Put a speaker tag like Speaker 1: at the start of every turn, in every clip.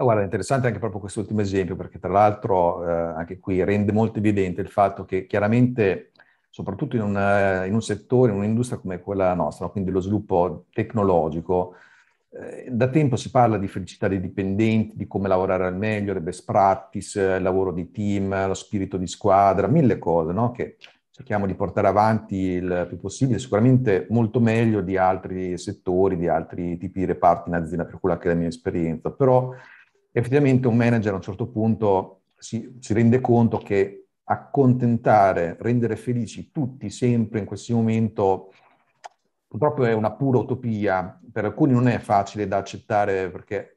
Speaker 1: Ah, guarda, interessante anche proprio quest'ultimo esempio, perché tra l'altro eh, anche qui rende molto evidente il fatto che chiaramente, soprattutto in, una, in un settore, in un'industria come quella nostra, quindi lo sviluppo tecnologico, eh, da tempo si parla di felicità dei dipendenti, di come lavorare al meglio, le best practice, il lavoro di team, lo spirito di squadra, mille cose no? che cerchiamo di portare avanti il più possibile, sicuramente molto meglio di altri settori, di altri tipi di reparti in azienda, per quella che è la mia esperienza, però effettivamente un manager a un certo punto si, si rende conto che accontentare, rendere felici tutti sempre in questo momento purtroppo è una pura utopia, per alcuni non è facile da accettare perché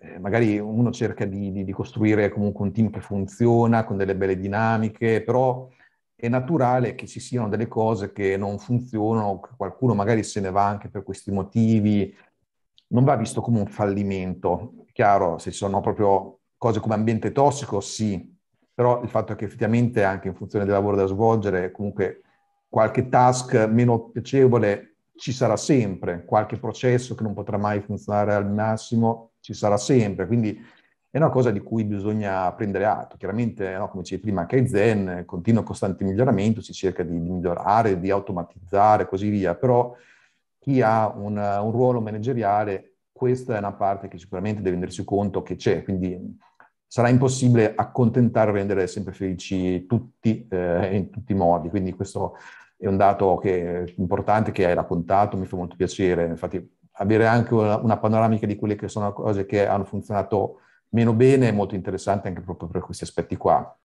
Speaker 1: eh, magari uno cerca di, di, di, costruire comunque un team che funziona con delle belle dinamiche, però è naturale che ci siano delle cose che non funzionano, che qualcuno magari se ne va anche per questi motivi, non va visto come un fallimento chiaro, se ci sono proprio cose come ambiente tossico, sì, però il fatto è che effettivamente anche in funzione del lavoro da svolgere, comunque qualche task meno piacevole ci sarà sempre, qualche processo che non potrà mai funzionare al massimo ci sarà sempre, quindi è una cosa di cui bisogna prendere atto. Chiaramente, no, come dicevi prima, anche Zen, continuo e costante miglioramento, si cerca di, di, migliorare, di automatizzare, così via, però chi ha un, un ruolo manageriale questa è una parte che sicuramente deve rendersi conto che c'è, quindi sarà impossibile accontentare e rendere sempre felici tutti eh, in tutti i modi, quindi questo è un dato che è importante che hai raccontato, mi fa molto piacere, infatti avere anche una, una panoramica di quelle che sono cose che hanno funzionato meno bene è molto interessante anche proprio per questi aspetti qua.